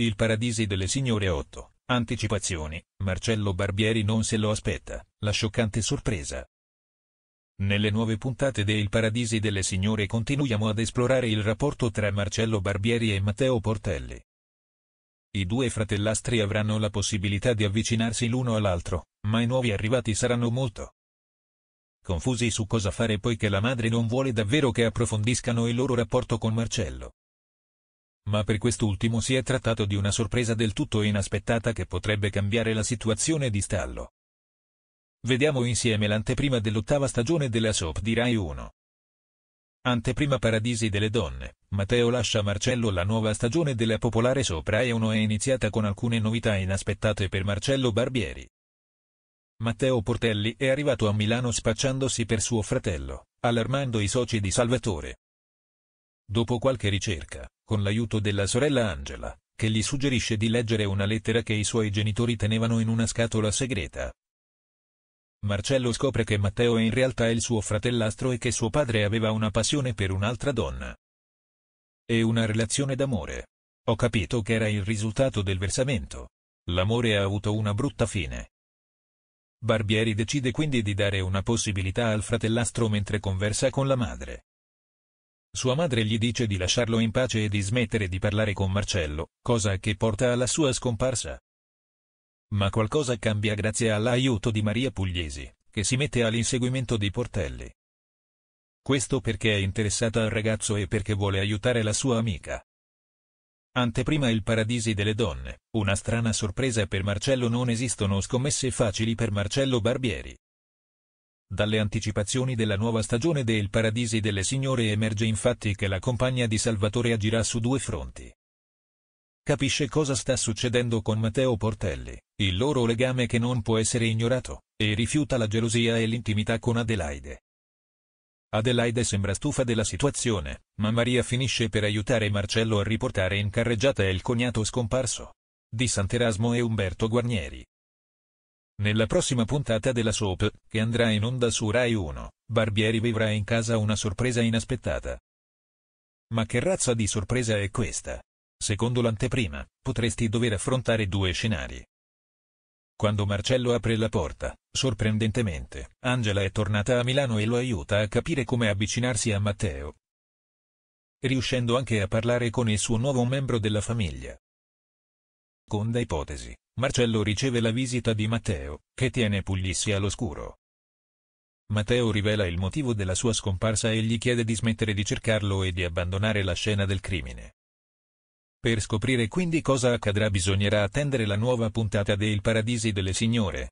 Il Paradisi delle Signore 8. Anticipazioni. Marcello Barbieri non se lo aspetta, la scioccante sorpresa. Nelle nuove puntate de Il Paradisi delle Signore continuiamo ad esplorare il rapporto tra Marcello Barbieri e Matteo Portelli. I due fratellastri avranno la possibilità di avvicinarsi l'uno all'altro, ma i nuovi arrivati saranno molto confusi su cosa fare poiché la madre non vuole davvero che approfondiscano il loro rapporto con Marcello. Ma per quest'ultimo si è trattato di una sorpresa del tutto inaspettata che potrebbe cambiare la situazione di stallo. Vediamo insieme l'anteprima dell'ottava stagione della soap di Rai 1. Anteprima Paradisi delle donne, Matteo lascia Marcello La nuova stagione della popolare soap Rai 1 è iniziata con alcune novità inaspettate per Marcello Barbieri. Matteo Portelli è arrivato a Milano spacciandosi per suo fratello, allarmando i soci di Salvatore. Dopo qualche ricerca, con l'aiuto della sorella Angela, che gli suggerisce di leggere una lettera che i suoi genitori tenevano in una scatola segreta. Marcello scopre che Matteo è in realtà il suo fratellastro e che suo padre aveva una passione per un'altra donna. E una relazione d'amore. Ho capito che era il risultato del versamento. L'amore ha avuto una brutta fine. Barbieri decide quindi di dare una possibilità al fratellastro mentre conversa con la madre. Sua madre gli dice di lasciarlo in pace e di smettere di parlare con Marcello, cosa che porta alla sua scomparsa. Ma qualcosa cambia grazie all'aiuto di Maria Pugliesi, che si mette all'inseguimento di Portelli. Questo perché è interessata al ragazzo e perché vuole aiutare la sua amica. Anteprima il Paradisi delle donne, una strana sorpresa per Marcello non esistono scommesse facili per Marcello Barbieri. Dalle anticipazioni della nuova stagione del Paradisi delle Signore emerge infatti che la compagna di Salvatore agirà su due fronti. Capisce cosa sta succedendo con Matteo Portelli, il loro legame che non può essere ignorato, e rifiuta la gelosia e l'intimità con Adelaide. Adelaide sembra stufa della situazione, ma Maria finisce per aiutare Marcello a riportare in carreggiata il cognato scomparso. Di Sant'Erasmo e Umberto Guarnieri. Nella prossima puntata della soap, che andrà in onda su Rai 1, Barbieri vivrà in casa una sorpresa inaspettata. Ma che razza di sorpresa è questa? Secondo l'anteprima, potresti dover affrontare due scenari. Quando Marcello apre la porta, sorprendentemente, Angela è tornata a Milano e lo aiuta a capire come avvicinarsi a Matteo. Riuscendo anche a parlare con il suo nuovo membro della famiglia seconda ipotesi, Marcello riceve la visita di Matteo, che tiene Puglisi all'oscuro. Matteo rivela il motivo della sua scomparsa e gli chiede di smettere di cercarlo e di abbandonare la scena del crimine. Per scoprire quindi cosa accadrà bisognerà attendere la nuova puntata de Il Paradisi delle Signore.